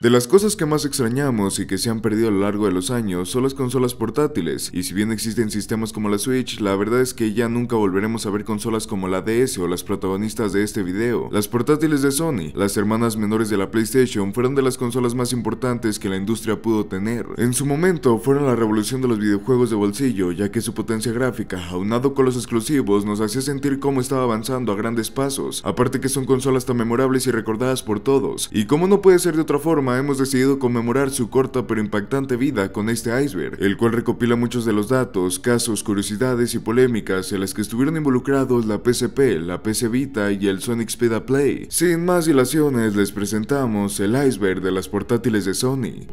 De las cosas que más extrañamos y que se han perdido a lo largo de los años son las consolas portátiles, y si bien existen sistemas como la Switch, la verdad es que ya nunca volveremos a ver consolas como la DS o las protagonistas de este video. Las portátiles de Sony, las hermanas menores de la PlayStation, fueron de las consolas más importantes que la industria pudo tener. En su momento fueron la revolución de los videojuegos de bolsillo, ya que su potencia gráfica, aunado con los exclusivos, nos hacía sentir cómo estaba avanzando a grandes pasos, aparte que son consolas tan memorables y recordadas por todos, y como no puede ser de otra forma, hemos decidido conmemorar su corta pero impactante vida con este iceberg, el cual recopila muchos de los datos, casos, curiosidades y polémicas en las que estuvieron involucrados la PCP, la PC Vita y el Sonic A Play. Sin más dilaciones les presentamos el iceberg de las portátiles de Sony.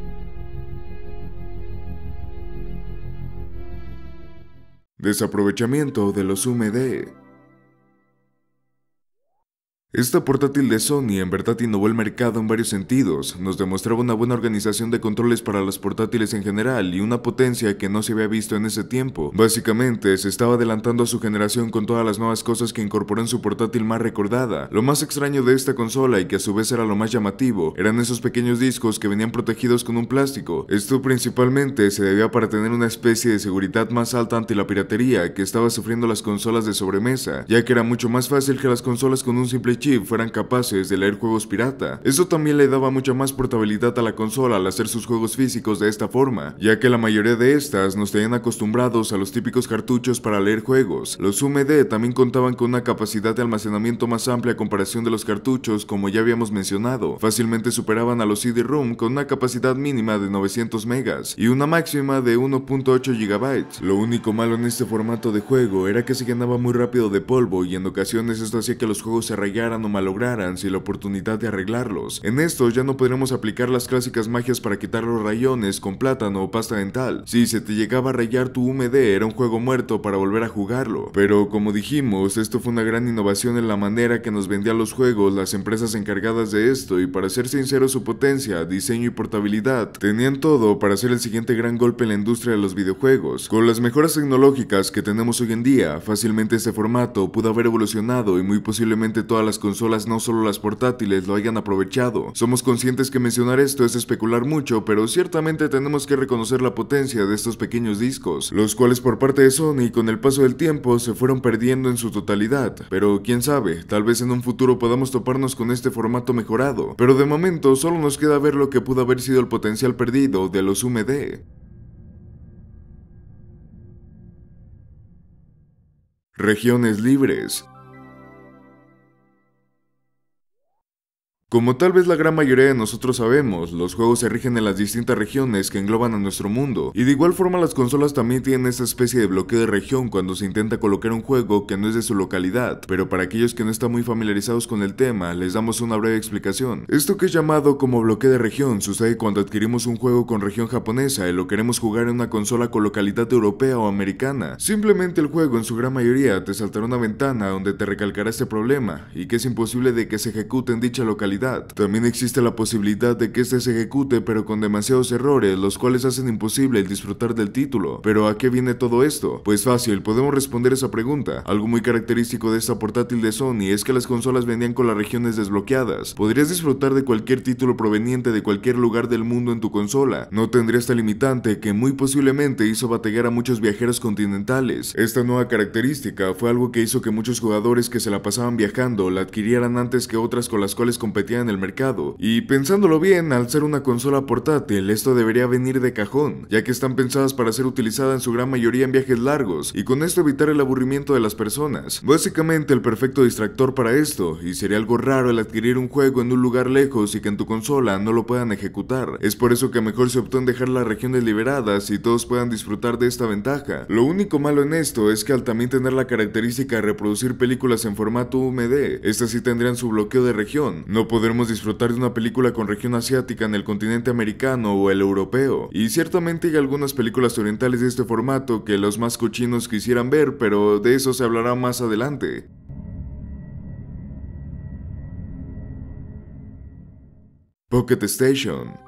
Desaprovechamiento de los UMD esta portátil de Sony en verdad innovó el mercado en varios sentidos, nos demostraba una buena organización de controles para las portátiles en general y una potencia que no se había visto en ese tiempo. Básicamente, se estaba adelantando a su generación con todas las nuevas cosas que incorporó en su portátil más recordada. Lo más extraño de esta consola y que a su vez era lo más llamativo, eran esos pequeños discos que venían protegidos con un plástico. Esto principalmente se debía para tener una especie de seguridad más alta ante la piratería que estaba sufriendo las consolas de sobremesa, ya que era mucho más fácil que las consolas con un simple chip fueran capaces de leer juegos pirata. Eso también le daba mucha más portabilidad a la consola al hacer sus juegos físicos de esta forma, ya que la mayoría de estas nos tenían acostumbrados a los típicos cartuchos para leer juegos. Los UMD también contaban con una capacidad de almacenamiento más amplia a comparación de los cartuchos como ya habíamos mencionado. Fácilmente superaban a los CD-ROM con una capacidad mínima de 900 megas y una máxima de 1.8 GB. Lo único malo en este formato de juego era que se llenaba muy rápido de polvo y en ocasiones esto hacía que los juegos se rayaran no malograran si la oportunidad de arreglarlos. En esto ya no podremos aplicar las clásicas magias para quitar los rayones con plátano o pasta dental. Si se te llegaba a rayar tu UMD era un juego muerto para volver a jugarlo. Pero como dijimos, esto fue una gran innovación en la manera que nos vendían los juegos las empresas encargadas de esto y para ser sincero su potencia, diseño y portabilidad tenían todo para hacer el siguiente gran golpe en la industria de los videojuegos. Con las mejoras tecnológicas que tenemos hoy en día, fácilmente este formato pudo haber evolucionado y muy posiblemente todas las consolas, no solo las portátiles, lo hayan aprovechado. Somos conscientes que mencionar esto es especular mucho, pero ciertamente tenemos que reconocer la potencia de estos pequeños discos, los cuales por parte de Sony con el paso del tiempo se fueron perdiendo en su totalidad. Pero quién sabe, tal vez en un futuro podamos toparnos con este formato mejorado, pero de momento solo nos queda ver lo que pudo haber sido el potencial perdido de los UMD. Regiones libres. Como tal vez la gran mayoría de nosotros sabemos, los juegos se rigen en las distintas regiones que engloban a nuestro mundo, y de igual forma las consolas también tienen esa especie de bloqueo de región cuando se intenta colocar un juego que no es de su localidad, pero para aquellos que no están muy familiarizados con el tema, les damos una breve explicación. Esto que es llamado como bloqueo de región sucede cuando adquirimos un juego con región japonesa y lo queremos jugar en una consola con localidad europea o americana. Simplemente el juego en su gran mayoría te saltará una ventana donde te recalcará este problema, y que es imposible de que se ejecute en dicha localidad también existe la posibilidad de que este se ejecute pero con demasiados errores, los cuales hacen imposible el disfrutar del título. Pero ¿a qué viene todo esto? Pues fácil, podemos responder esa pregunta. Algo muy característico de esta portátil de Sony es que las consolas venían con las regiones desbloqueadas. Podrías disfrutar de cualquier título proveniente de cualquier lugar del mundo en tu consola. No tendría esta limitante que muy posiblemente hizo bategar a muchos viajeros continentales. Esta nueva característica fue algo que hizo que muchos jugadores que se la pasaban viajando la adquirieran antes que otras con las cuales competían en el mercado, y pensándolo bien, al ser una consola portátil, esto debería venir de cajón, ya que están pensadas para ser utilizadas en su gran mayoría en viajes largos, y con esto evitar el aburrimiento de las personas. Básicamente el perfecto distractor para esto, y sería algo raro el adquirir un juego en un lugar lejos y que en tu consola no lo puedan ejecutar. Es por eso que mejor se optó en dejar las regiones liberadas y todos puedan disfrutar de esta ventaja. Lo único malo en esto es que al también tener la característica de reproducir películas en formato UMD, estas sí tendrían su bloqueo de región. No podremos disfrutar de una película con región asiática en el continente americano o el europeo. Y ciertamente hay algunas películas orientales de este formato que los más cochinos quisieran ver, pero de eso se hablará más adelante. Pocket Station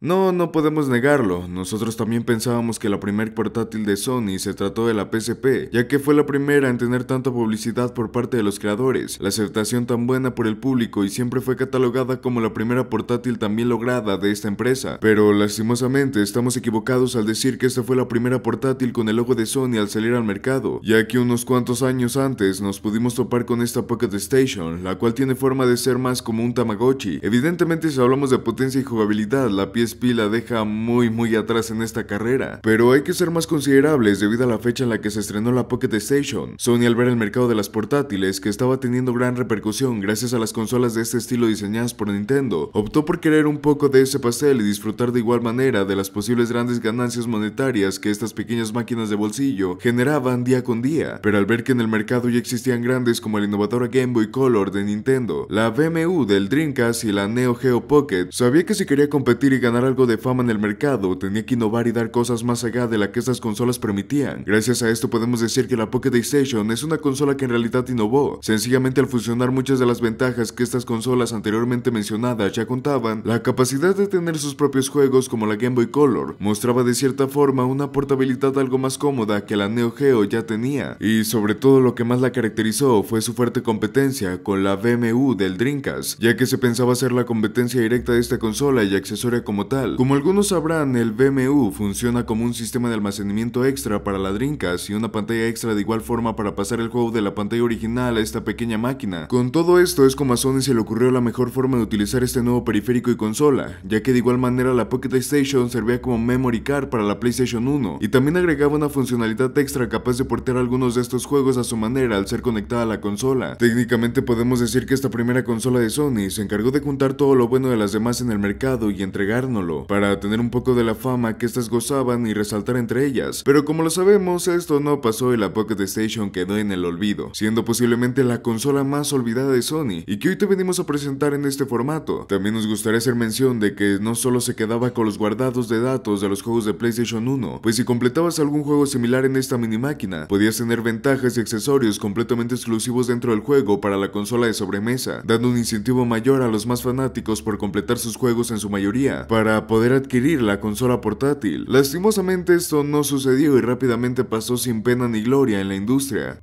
No, no podemos negarlo, nosotros también pensábamos que la primer portátil de Sony se trató de la PSP, ya que fue la primera en tener tanta publicidad por parte de los creadores, la aceptación tan buena por el público y siempre fue catalogada como la primera portátil también lograda de esta empresa, pero lastimosamente estamos equivocados al decir que esta fue la primera portátil con el logo de Sony al salir al mercado, ya que unos cuantos años antes nos pudimos topar con esta Pocket Station, la cual tiene forma de ser más como un Tamagotchi. Evidentemente si hablamos de potencia y jugabilidad, la pieza pila deja muy muy atrás en esta carrera, pero hay que ser más considerables debido a la fecha en la que se estrenó la Pocket Station. Sony al ver el mercado de las portátiles, que estaba teniendo gran repercusión gracias a las consolas de este estilo diseñadas por Nintendo, optó por querer un poco de ese pastel y disfrutar de igual manera de las posibles grandes ganancias monetarias que estas pequeñas máquinas de bolsillo generaban día con día, pero al ver que en el mercado ya existían grandes como la innovadora Game Boy Color de Nintendo, la BMU del Dreamcast y la Neo Geo Pocket, sabía que si quería competir y ganar algo de fama en el mercado, tenía que innovar y dar cosas más allá de la que estas consolas permitían. Gracias a esto podemos decir que la Pocket Station es una consola que en realidad innovó. Sencillamente al fusionar muchas de las ventajas que estas consolas anteriormente mencionadas ya contaban, la capacidad de tener sus propios juegos como la Game Boy Color mostraba de cierta forma una portabilidad algo más cómoda que la Neo Geo ya tenía, y sobre todo lo que más la caracterizó fue su fuerte competencia con la BMU del Dreamcast, ya que se pensaba ser la competencia directa de esta consola y accesoria como como algunos sabrán, el BMU funciona como un sistema de almacenamiento extra para la y una pantalla extra de igual forma para pasar el juego de la pantalla original a esta pequeña máquina. Con todo esto es como a Sony se le ocurrió la mejor forma de utilizar este nuevo periférico y consola, ya que de igual manera la Pocket Station servía como memory card para la PlayStation 1 y también agregaba una funcionalidad extra capaz de portar algunos de estos juegos a su manera al ser conectada a la consola. Técnicamente podemos decir que esta primera consola de Sony se encargó de juntar todo lo bueno de las demás en el mercado y entregarnos para tener un poco de la fama que estas gozaban y resaltar entre ellas, pero como lo sabemos, esto no pasó y la Pocket Station quedó en el olvido, siendo posiblemente la consola más olvidada de Sony y que hoy te venimos a presentar en este formato. También nos gustaría hacer mención de que no solo se quedaba con los guardados de datos de los juegos de PlayStation 1, pues si completabas algún juego similar en esta mini máquina, podías tener ventajas y accesorios completamente exclusivos dentro del juego para la consola de sobremesa, dando un incentivo mayor a los más fanáticos por completar sus juegos en su mayoría, para poder adquirir la consola portátil. Lastimosamente esto no sucedió y rápidamente pasó sin pena ni gloria en la industria.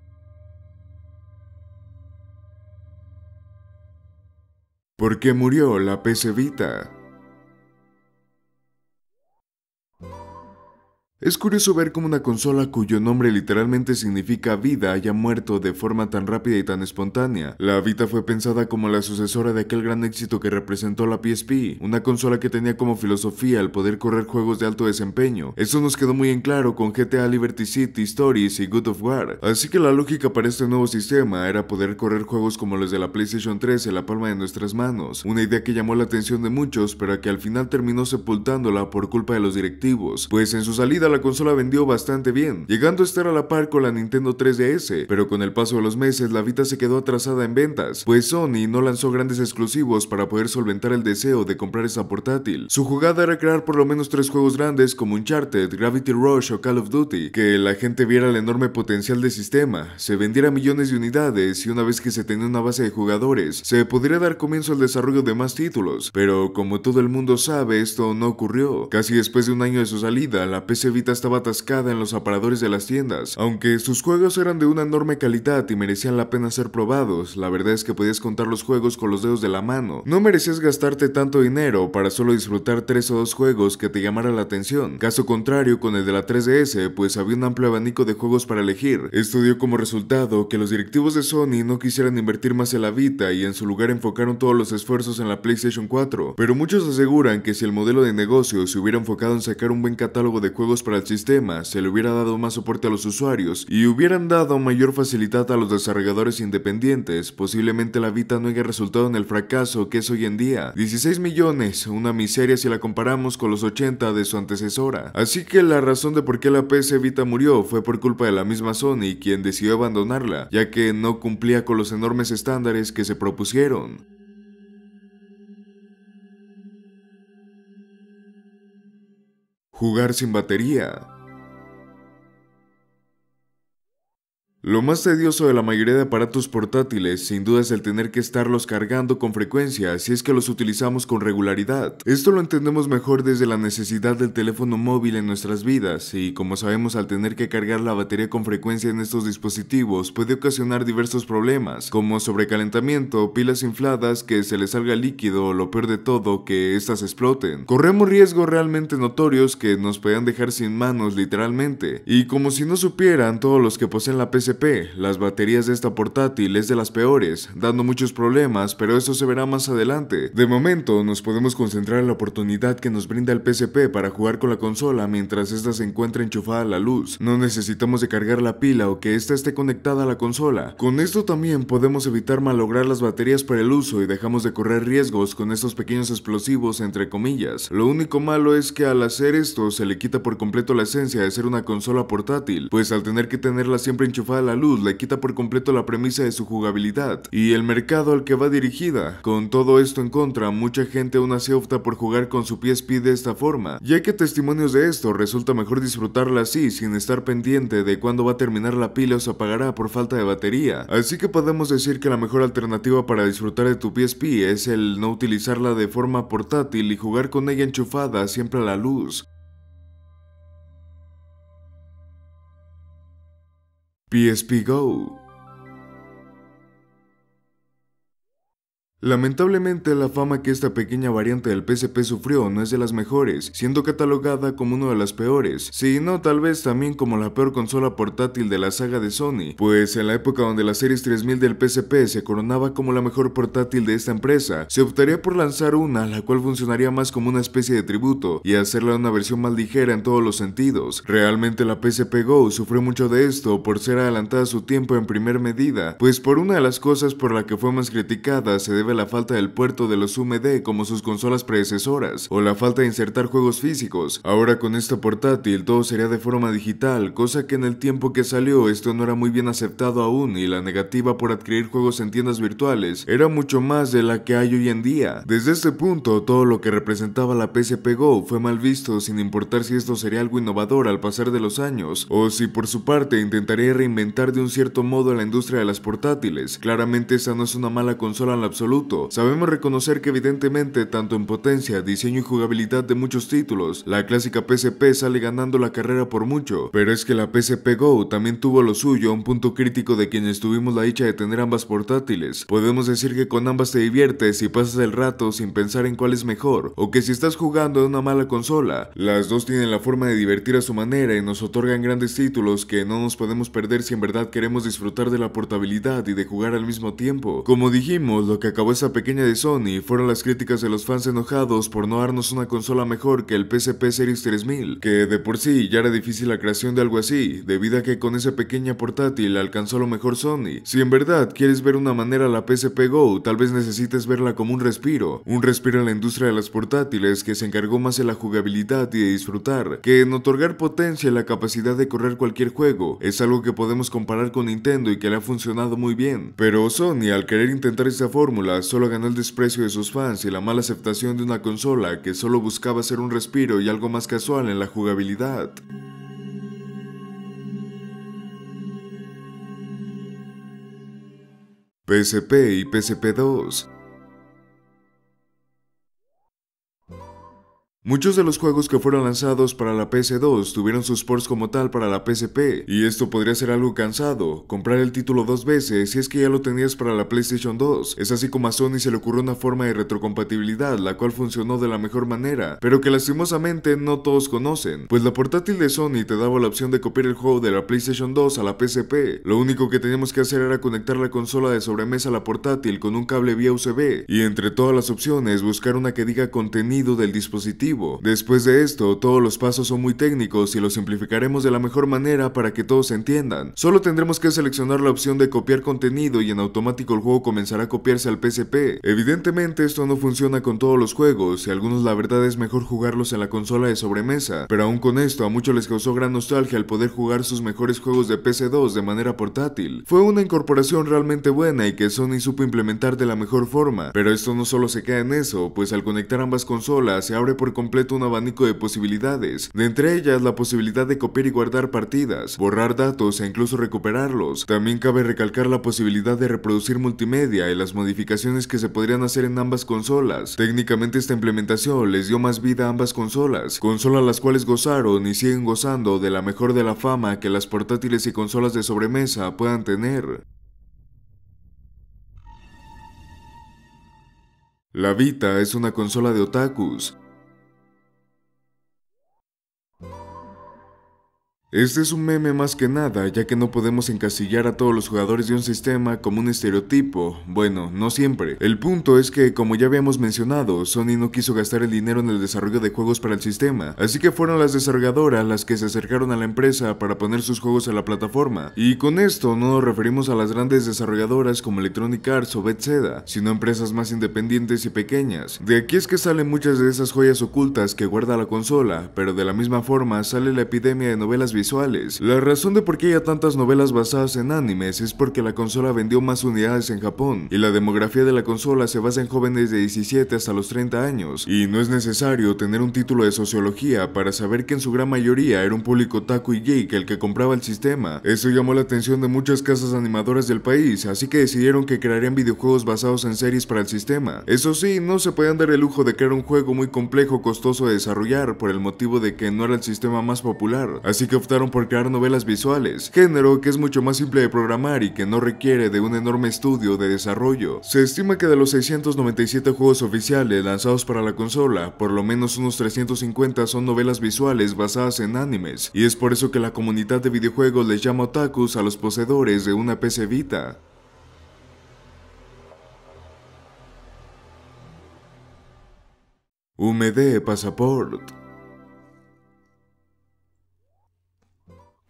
¿Por qué murió la PC Vita? Es curioso ver cómo una consola cuyo nombre literalmente significa vida haya muerto de forma tan rápida y tan espontánea. La Vita fue pensada como la sucesora de aquel gran éxito que representó la PSP, una consola que tenía como filosofía el poder correr juegos de alto desempeño. Eso nos quedó muy en claro con GTA Liberty City Stories y Good of War. Así que la lógica para este nuevo sistema era poder correr juegos como los de la PlayStation 3 en la palma de nuestras manos, una idea que llamó la atención de muchos, pero que al final terminó sepultándola por culpa de los directivos, pues en su salida la consola vendió bastante bien, llegando a estar a la par con la Nintendo 3DS, pero con el paso de los meses la Vita se quedó atrasada en ventas, pues Sony no lanzó grandes exclusivos para poder solventar el deseo de comprar esa portátil. Su jugada era crear por lo menos tres juegos grandes como Uncharted, Gravity Rush o Call of Duty, que la gente viera el enorme potencial del sistema, se vendiera millones de unidades y una vez que se tenía una base de jugadores, se podría dar comienzo al desarrollo de más títulos, pero como todo el mundo sabe esto no ocurrió. Casi después de un año de su salida, la PC Vita estaba atascada en los aparadores de las tiendas. Aunque sus juegos eran de una enorme calidad y merecían la pena ser probados, la verdad es que podías contar los juegos con los dedos de la mano. No merecías gastarte tanto dinero para solo disfrutar tres o dos juegos que te llamaran la atención. Caso contrario con el de la 3DS, pues había un amplio abanico de juegos para elegir. Esto dio como resultado que los directivos de Sony no quisieran invertir más en la Vita y en su lugar enfocaron todos los esfuerzos en la PlayStation 4. Pero muchos aseguran que si el modelo de negocio se hubiera enfocado en sacar un buen catálogo de juegos para el sistema, se le hubiera dado más soporte a los usuarios y hubieran dado mayor facilidad a los desarrolladores independientes, posiblemente la Vita no haya resultado en el fracaso que es hoy en día. 16 millones, una miseria si la comparamos con los 80 de su antecesora. Así que la razón de por qué la PS Vita murió fue por culpa de la misma Sony, quien decidió abandonarla, ya que no cumplía con los enormes estándares que se propusieron. Jugar sin batería. Lo más tedioso de la mayoría de aparatos portátiles sin duda es el tener que estarlos cargando con frecuencia si es que los utilizamos con regularidad. Esto lo entendemos mejor desde la necesidad del teléfono móvil en nuestras vidas y como sabemos al tener que cargar la batería con frecuencia en estos dispositivos puede ocasionar diversos problemas como sobrecalentamiento, pilas infladas, que se le salga líquido o lo peor de todo que éstas exploten. Corremos riesgos realmente notorios que nos puedan dejar sin manos literalmente y como si no supieran todos los que poseen la PC las baterías de esta portátil es de las peores, dando muchos problemas, pero eso se verá más adelante. De momento, nos podemos concentrar en la oportunidad que nos brinda el PSP para jugar con la consola mientras esta se encuentra enchufada a la luz. No necesitamos de cargar la pila o que ésta esté conectada a la consola. Con esto también podemos evitar malograr las baterías para el uso y dejamos de correr riesgos con estos pequeños explosivos entre comillas. Lo único malo es que al hacer esto se le quita por completo la esencia de ser una consola portátil, pues al tener que tenerla siempre enchufada la luz le quita por completo la premisa de su jugabilidad y el mercado al que va dirigida. Con todo esto en contra, mucha gente aún así opta por jugar con su PSP de esta forma, ya que testimonios de esto resulta mejor disfrutarla así sin estar pendiente de cuándo va a terminar la pila o se apagará por falta de batería. Así que podemos decir que la mejor alternativa para disfrutar de tu PSP es el no utilizarla de forma portátil y jugar con ella enchufada siempre a la luz. PSP Go Lamentablemente, la fama que esta pequeña variante del PSP sufrió no es de las mejores, siendo catalogada como una de las peores, si no tal vez también como la peor consola portátil de la saga de Sony, pues en la época donde la Series 3000 del PSP se coronaba como la mejor portátil de esta empresa, se optaría por lanzar una, la cual funcionaría más como una especie de tributo, y hacerla una versión más ligera en todos los sentidos. Realmente la PSP Go sufrió mucho de esto por ser adelantada su tiempo en primer medida, pues por una de las cosas por la que fue más criticada se debe la falta del puerto de los UMD como sus consolas predecesoras o la falta de insertar juegos físicos. Ahora con esta portátil todo sería de forma digital, cosa que en el tiempo que salió esto no era muy bien aceptado aún y la negativa por adquirir juegos en tiendas virtuales era mucho más de la que hay hoy en día. Desde este punto todo lo que representaba la PSP Go fue mal visto sin importar si esto sería algo innovador al pasar de los años o si por su parte intentaría reinventar de un cierto modo la industria de las portátiles. Claramente esa no es una mala consola en absoluto Sabemos reconocer que evidentemente, tanto en potencia, diseño y jugabilidad de muchos títulos, la clásica PCP sale ganando la carrera por mucho, pero es que la PCP Go también tuvo lo suyo, un punto crítico de quienes tuvimos la dicha de tener ambas portátiles. Podemos decir que con ambas te diviertes y pasas el rato sin pensar en cuál es mejor, o que si estás jugando en una mala consola, las dos tienen la forma de divertir a su manera y nos otorgan grandes títulos que no nos podemos perder si en verdad queremos disfrutar de la portabilidad y de jugar al mismo tiempo. Como dijimos, lo que acabamos esa pequeña de Sony fueron las críticas de los fans enojados por no darnos una consola mejor que el PSP Series 3000, que de por sí ya era difícil la creación de algo así, debido a que con esa pequeña portátil alcanzó lo mejor Sony. Si en verdad quieres ver una manera la PSP Go, tal vez necesites verla como un respiro, un respiro en la industria de las portátiles que se encargó más de la jugabilidad y de disfrutar, que en otorgar potencia y la capacidad de correr cualquier juego, es algo que podemos comparar con Nintendo y que le ha funcionado muy bien. Pero Sony al querer intentar esta fórmula solo ganó el desprecio de sus fans y la mala aceptación de una consola que solo buscaba ser un respiro y algo más casual en la jugabilidad. PSP y PSP 2 Muchos de los juegos que fueron lanzados para la PS2 tuvieron sus ports como tal para la PSP, y esto podría ser algo cansado, comprar el título dos veces si es que ya lo tenías para la PlayStation 2. Es así como a Sony se le ocurrió una forma de retrocompatibilidad, la cual funcionó de la mejor manera, pero que lastimosamente no todos conocen, pues la portátil de Sony te daba la opción de copiar el juego de la PlayStation 2 a la PSP. Lo único que teníamos que hacer era conectar la consola de sobremesa a la portátil con un cable vía USB, y entre todas las opciones buscar una que diga contenido del dispositivo Después de esto, todos los pasos son muy técnicos y los simplificaremos de la mejor manera para que todos entiendan. Solo tendremos que seleccionar la opción de copiar contenido y en automático el juego comenzará a copiarse al PCP. Evidentemente esto no funciona con todos los juegos y algunos la verdad es mejor jugarlos en la consola de sobremesa, pero aún con esto a muchos les causó gran nostalgia al poder jugar sus mejores juegos de PC2 de manera portátil. Fue una incorporación realmente buena y que Sony supo implementar de la mejor forma, pero esto no solo se queda en eso, pues al conectar ambas consolas se abre por completo completo un abanico de posibilidades, de entre ellas la posibilidad de copiar y guardar partidas, borrar datos e incluso recuperarlos. También cabe recalcar la posibilidad de reproducir multimedia y las modificaciones que se podrían hacer en ambas consolas. Técnicamente esta implementación les dio más vida a ambas consolas, consolas las cuales gozaron y siguen gozando de la mejor de la fama que las portátiles y consolas de sobremesa puedan tener. La Vita es una consola de otakus, Este es un meme más que nada, ya que no podemos encasillar a todos los jugadores de un sistema como un estereotipo, bueno, no siempre. El punto es que, como ya habíamos mencionado, Sony no quiso gastar el dinero en el desarrollo de juegos para el sistema, así que fueron las desarrolladoras las que se acercaron a la empresa para poner sus juegos a la plataforma. Y con esto no nos referimos a las grandes desarrolladoras como Electronic Arts o Bethesda, sino a empresas más independientes y pequeñas. De aquí es que salen muchas de esas joyas ocultas que guarda la consola, pero de la misma forma sale la epidemia de novelas visuales la razón de por qué haya tantas novelas basadas en animes es porque la consola vendió más unidades en Japón y la demografía de la consola se basa en jóvenes de 17 hasta los 30 años y no es necesario tener un título de sociología para saber que en su gran mayoría era un público taco y geek el que compraba el sistema. Eso llamó la atención de muchas casas animadoras del país, así que decidieron que crearían videojuegos basados en series para el sistema. Eso sí, no se podían dar el lujo de crear un juego muy complejo costoso de desarrollar por el motivo de que no era el sistema más popular, así que optaron por crear novelas visuales, género que es mucho más simple de programar y que no requiere de un enorme estudio de desarrollo. Se estima que de los 697 juegos oficiales lanzados para la consola, por lo menos unos 350 son novelas visuales basadas en animes, y es por eso que la comunidad de videojuegos les llama otakus a los poseedores de una PC Vita. UMD Pasaport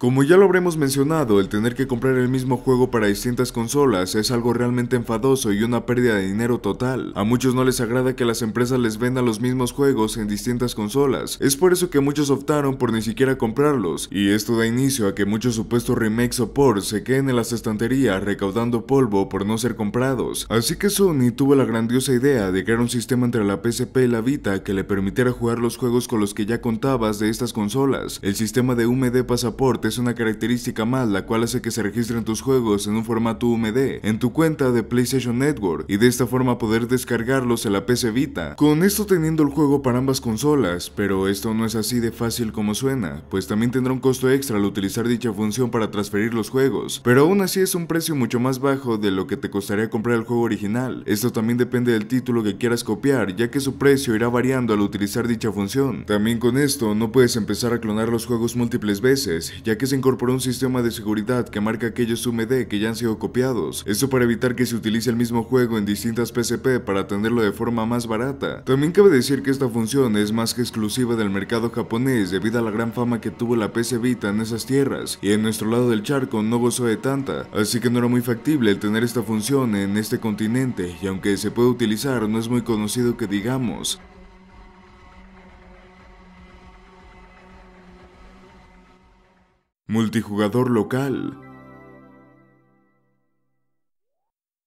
Como ya lo habremos mencionado, el tener que comprar el mismo juego para distintas consolas es algo realmente enfadoso y una pérdida de dinero total. A muchos no les agrada que las empresas les vendan los mismos juegos en distintas consolas, es por eso que muchos optaron por ni siquiera comprarlos, y esto da inicio a que muchos supuestos remakes o ports se queden en las estanterías recaudando polvo por no ser comprados. Así que Sony tuvo la grandiosa idea de crear un sistema entre la PSP y la Vita que le permitiera jugar los juegos con los que ya contabas de estas consolas. El sistema de UMD pasaportes una característica más la cual hace que se registren tus juegos en un formato UMD en tu cuenta de PlayStation Network y de esta forma poder descargarlos en la PC Vita, con esto teniendo el juego para ambas consolas, pero esto no es así de fácil como suena, pues también tendrá un costo extra al utilizar dicha función para transferir los juegos, pero aún así es un precio mucho más bajo de lo que te costaría comprar el juego original, esto también depende del título que quieras copiar, ya que su precio irá variando al utilizar dicha función. También con esto no puedes empezar a clonar los juegos múltiples veces, ya que se incorporó un sistema de seguridad que marca aquellos UMD que ya han sido copiados, esto para evitar que se utilice el mismo juego en distintas PCP para tenerlo de forma más barata. También cabe decir que esta función es más que exclusiva del mercado japonés debido a la gran fama que tuvo la PC Vita en esas tierras, y en nuestro lado del charco no gozó de tanta, así que no era muy factible el tener esta función en este continente, y aunque se puede utilizar no es muy conocido que digamos. Multijugador local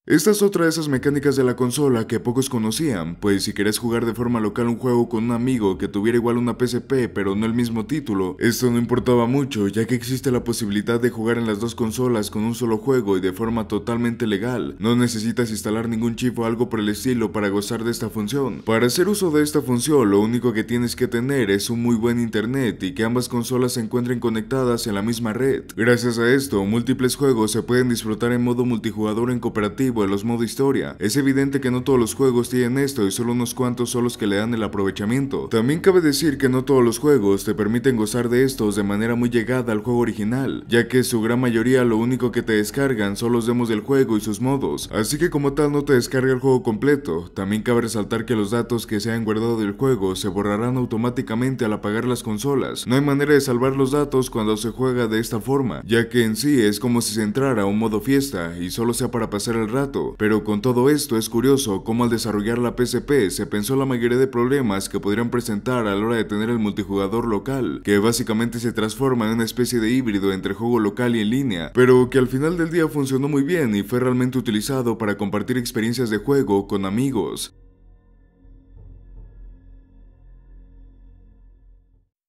Esta es otra de esas mecánicas de la consola que pocos conocían, pues si querés jugar de forma local un juego con un amigo que tuviera igual una PSP pero no el mismo título, esto no importaba mucho ya que existe la posibilidad de jugar en las dos consolas con un solo juego y de forma totalmente legal, no necesitas instalar ningún chip o algo por el estilo para gozar de esta función. Para hacer uso de esta función lo único que tienes que tener es un muy buen internet y que ambas consolas se encuentren conectadas en la misma red. Gracias a esto, múltiples juegos se pueden disfrutar en modo multijugador en cooperativo de los modo historia. Es evidente que no todos los juegos tienen esto y solo unos cuantos son los que le dan el aprovechamiento. También cabe decir que no todos los juegos te permiten gozar de estos de manera muy llegada al juego original, ya que su gran mayoría lo único que te descargan son los demos del juego y sus modos, así que como tal no te descarga el juego completo. También cabe resaltar que los datos que se han guardado del juego se borrarán automáticamente al apagar las consolas. No hay manera de salvar los datos cuando se juega de esta forma, ya que en sí es como si se entrara a un modo fiesta y solo sea para pasar el rato pero con todo esto es curioso cómo al desarrollar la PCP se pensó la mayoría de problemas que podrían presentar a la hora de tener el multijugador local, que básicamente se transforma en una especie de híbrido entre juego local y en línea, pero que al final del día funcionó muy bien y fue realmente utilizado para compartir experiencias de juego con amigos.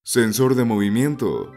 Sensor de movimiento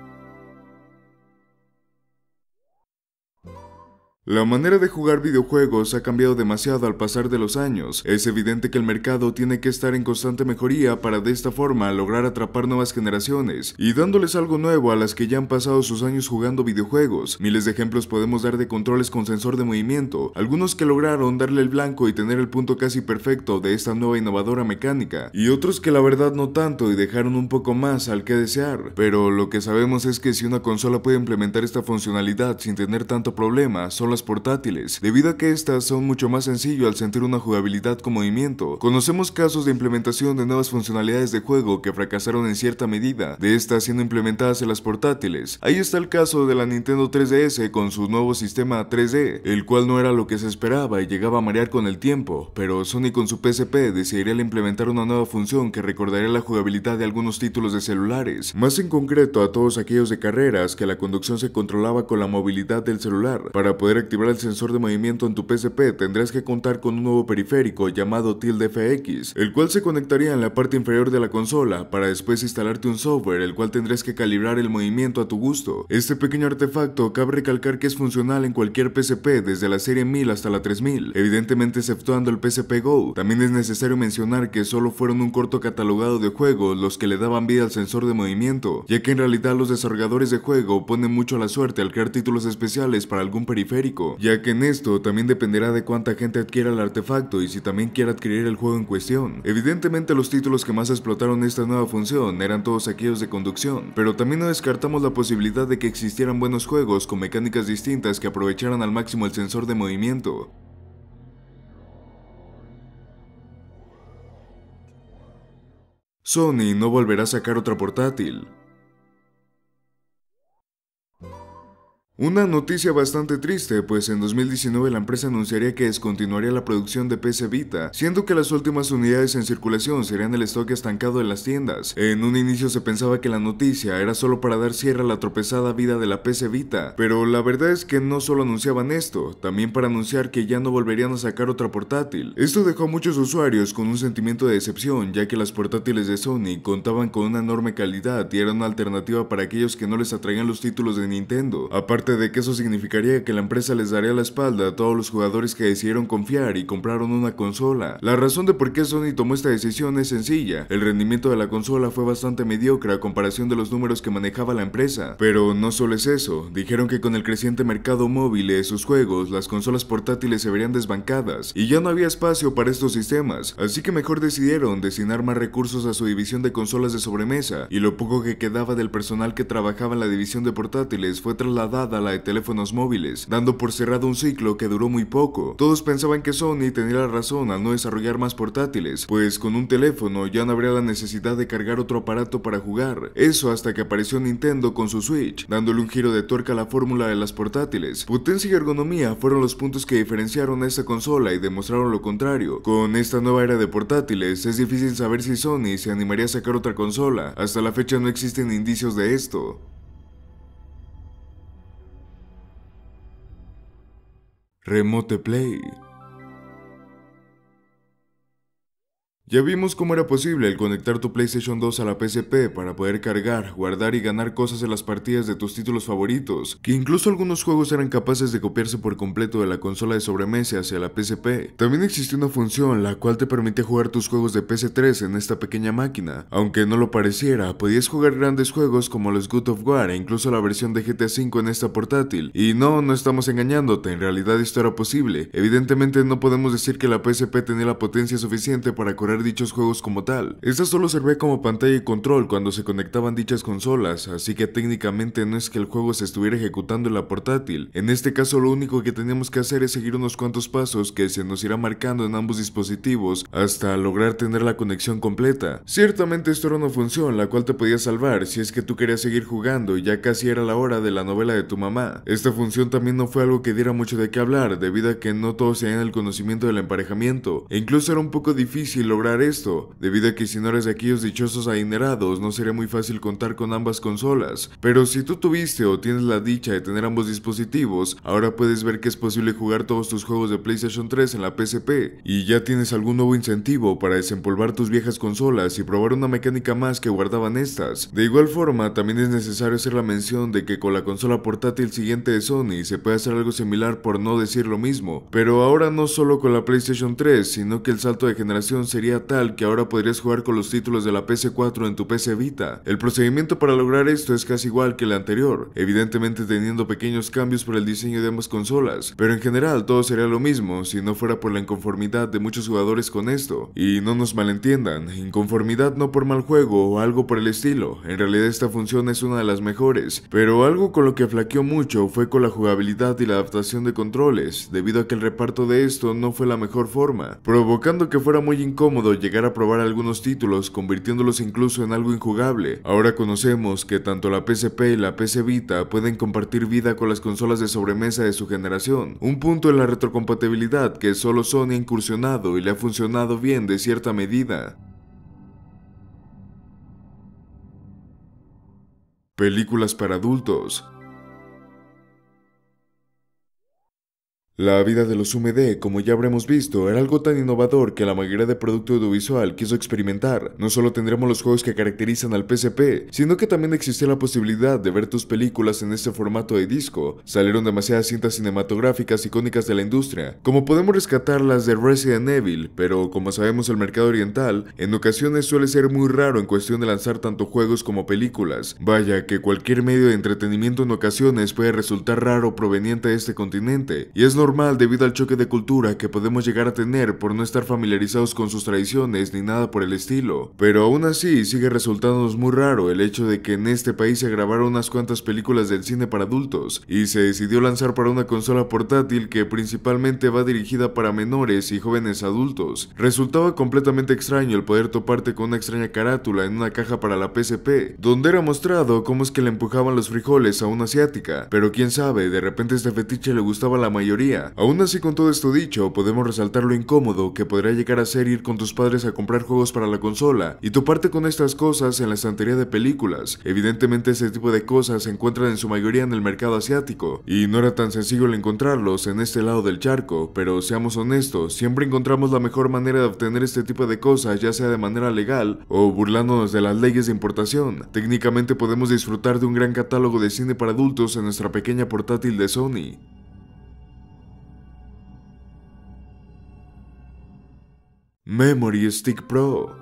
La manera de jugar videojuegos ha cambiado demasiado al pasar de los años. Es evidente que el mercado tiene que estar en constante mejoría para de esta forma lograr atrapar nuevas generaciones y dándoles algo nuevo a las que ya han pasado sus años jugando videojuegos. Miles de ejemplos podemos dar de controles con sensor de movimiento, algunos que lograron darle el blanco y tener el punto casi perfecto de esta nueva innovadora mecánica, y otros que la verdad no tanto y dejaron un poco más al que desear. Pero lo que sabemos es que si una consola puede implementar esta funcionalidad sin tener tanto problema, solo las portátiles, debido a que estas son mucho más sencillo al sentir una jugabilidad con movimiento. Conocemos casos de implementación de nuevas funcionalidades de juego que fracasaron en cierta medida, de estas siendo implementadas en las portátiles. Ahí está el caso de la Nintendo 3DS con su nuevo sistema 3D, el cual no era lo que se esperaba y llegaba a marear con el tiempo, pero Sony con su PSP decidiría implementar una nueva función que recordaría la jugabilidad de algunos títulos de celulares, más en concreto a todos aquellos de carreras que la conducción se controlaba con la movilidad del celular, para poder activar el sensor de movimiento en tu PSP tendrás que contar con un nuevo periférico llamado Tilde FX, el cual se conectaría en la parte inferior de la consola para después instalarte un software el cual tendrás que calibrar el movimiento a tu gusto. Este pequeño artefacto cabe recalcar que es funcional en cualquier PSP desde la serie 1000 hasta la 3000, evidentemente exceptuando el PSP Go. También es necesario mencionar que solo fueron un corto catalogado de juegos los que le daban vida al sensor de movimiento, ya que en realidad los desarrolladores de juego ponen mucho a la suerte al crear títulos especiales para algún periférico ya que en esto también dependerá de cuánta gente adquiera el artefacto y si también quiere adquirir el juego en cuestión. Evidentemente los títulos que más explotaron esta nueva función eran todos aquellos de conducción, pero también no descartamos la posibilidad de que existieran buenos juegos con mecánicas distintas que aprovecharan al máximo el sensor de movimiento, Sony no volverá a sacar otra portátil, Una noticia bastante triste, pues en 2019 la empresa anunciaría que descontinuaría la producción de PC Vita, siendo que las últimas unidades en circulación serían el stock estancado en las tiendas. En un inicio se pensaba que la noticia era solo para dar cierre a la tropezada vida de la PC Vita, pero la verdad es que no solo anunciaban esto, también para anunciar que ya no volverían a sacar otra portátil. Esto dejó a muchos usuarios con un sentimiento de decepción, ya que las portátiles de Sony contaban con una enorme calidad y eran una alternativa para aquellos que no les atraían los títulos de Nintendo. Aparte de que eso significaría que la empresa les daría la espalda a todos los jugadores que decidieron confiar y compraron una consola. La razón de por qué Sony tomó esta decisión es sencilla, el rendimiento de la consola fue bastante mediocre a comparación de los números que manejaba la empresa, pero no solo es eso, dijeron que con el creciente mercado móvil de sus juegos, las consolas portátiles se verían desbancadas y ya no había espacio para estos sistemas, así que mejor decidieron destinar más recursos a su división de consolas de sobremesa y lo poco que quedaba del personal que trabajaba en la división de portátiles fue trasladado la de teléfonos móviles, dando por cerrado un ciclo que duró muy poco. Todos pensaban que Sony tenía la razón al no desarrollar más portátiles, pues con un teléfono ya no habría la necesidad de cargar otro aparato para jugar. Eso hasta que apareció Nintendo con su Switch, dándole un giro de tuerca a la fórmula de las portátiles. Potencia y ergonomía fueron los puntos que diferenciaron a esta consola y demostraron lo contrario. Con esta nueva era de portátiles, es difícil saber si Sony se animaría a sacar otra consola. Hasta la fecha no existen indicios de esto. Remote Play. Ya vimos cómo era posible el conectar tu PlayStation 2 a la PSP para poder cargar, guardar y ganar cosas en las partidas de tus títulos favoritos, que incluso algunos juegos eran capaces de copiarse por completo de la consola de sobremesa hacia la PSP. También existió una función la cual te permitía jugar tus juegos de pc 3 en esta pequeña máquina. Aunque no lo pareciera, podías jugar grandes juegos como los Good of War e incluso la versión de GTA V en esta portátil. Y no, no estamos engañándote, en realidad esto era posible. Evidentemente no podemos decir que la PSP tenía la potencia suficiente para correr dichos juegos como tal. Esta solo servía como pantalla y control cuando se conectaban dichas consolas, así que técnicamente no es que el juego se estuviera ejecutando en la portátil. En este caso lo único que teníamos que hacer es seguir unos cuantos pasos que se nos irá marcando en ambos dispositivos hasta lograr tener la conexión completa. Ciertamente esto era una función la cual te podía salvar si es que tú querías seguir jugando y ya casi era la hora de la novela de tu mamá. Esta función también no fue algo que diera mucho de qué hablar debido a que no todos tenían el conocimiento del emparejamiento e incluso era un poco difícil lograr esto, debido a que si no eres de aquellos dichosos adinerados, no sería muy fácil contar con ambas consolas. Pero si tú tuviste o tienes la dicha de tener ambos dispositivos, ahora puedes ver que es posible jugar todos tus juegos de PlayStation 3 en la PSP, y ya tienes algún nuevo incentivo para desempolvar tus viejas consolas y probar una mecánica más que guardaban estas. De igual forma, también es necesario hacer la mención de que con la consola portátil siguiente de Sony se puede hacer algo similar por no decir lo mismo, pero ahora no solo con la PlayStation 3, sino que el salto de generación sería tal que ahora podrías jugar con los títulos de la pc 4 en tu PC Vita. El procedimiento para lograr esto es casi igual que el anterior, evidentemente teniendo pequeños cambios por el diseño de ambas consolas, pero en general todo sería lo mismo si no fuera por la inconformidad de muchos jugadores con esto. Y no nos malentiendan, inconformidad no por mal juego o algo por el estilo, en realidad esta función es una de las mejores, pero algo con lo que flaqueó mucho fue con la jugabilidad y la adaptación de controles, debido a que el reparto de esto no fue la mejor forma, provocando que fuera muy incómodo llegar a probar algunos títulos, convirtiéndolos incluso en algo injugable. Ahora conocemos que tanto la PCP y la PC Vita pueden compartir vida con las consolas de sobremesa de su generación. Un punto en la retrocompatibilidad que solo Sony ha incursionado y le ha funcionado bien de cierta medida. Películas para adultos. La vida de los UMD, como ya habremos visto, era algo tan innovador que la mayoría de producto audiovisual quiso experimentar. No solo tendremos los juegos que caracterizan al PSP, sino que también existe la posibilidad de ver tus películas en este formato de disco. Salieron demasiadas cintas cinematográficas icónicas de la industria, como podemos rescatar las de Resident Evil, pero como sabemos el mercado oriental, en ocasiones suele ser muy raro en cuestión de lanzar tanto juegos como películas. Vaya que cualquier medio de entretenimiento en ocasiones puede resultar raro proveniente de este continente, y es normal debido al choque de cultura que podemos llegar a tener por no estar familiarizados con sus tradiciones ni nada por el estilo, pero aún así sigue resultándonos muy raro el hecho de que en este país se grabaron unas cuantas películas del cine para adultos y se decidió lanzar para una consola portátil que principalmente va dirigida para menores y jóvenes adultos. Resultaba completamente extraño el poder toparte con una extraña carátula en una caja para la PSP, donde era mostrado cómo es que le empujaban los frijoles a una asiática, pero quién sabe, de repente este fetiche le gustaba a la mayoría Aún así, con todo esto dicho, podemos resaltar lo incómodo que podría llegar a ser ir con tus padres a comprar juegos para la consola y toparte con estas cosas en la estantería de películas. Evidentemente, este tipo de cosas se encuentran en su mayoría en el mercado asiático, y no era tan sencillo el encontrarlos en este lado del charco, pero seamos honestos, siempre encontramos la mejor manera de obtener este tipo de cosas, ya sea de manera legal o burlándonos de las leyes de importación. Técnicamente podemos disfrutar de un gran catálogo de cine para adultos en nuestra pequeña portátil de Sony. Memory Stick Pro.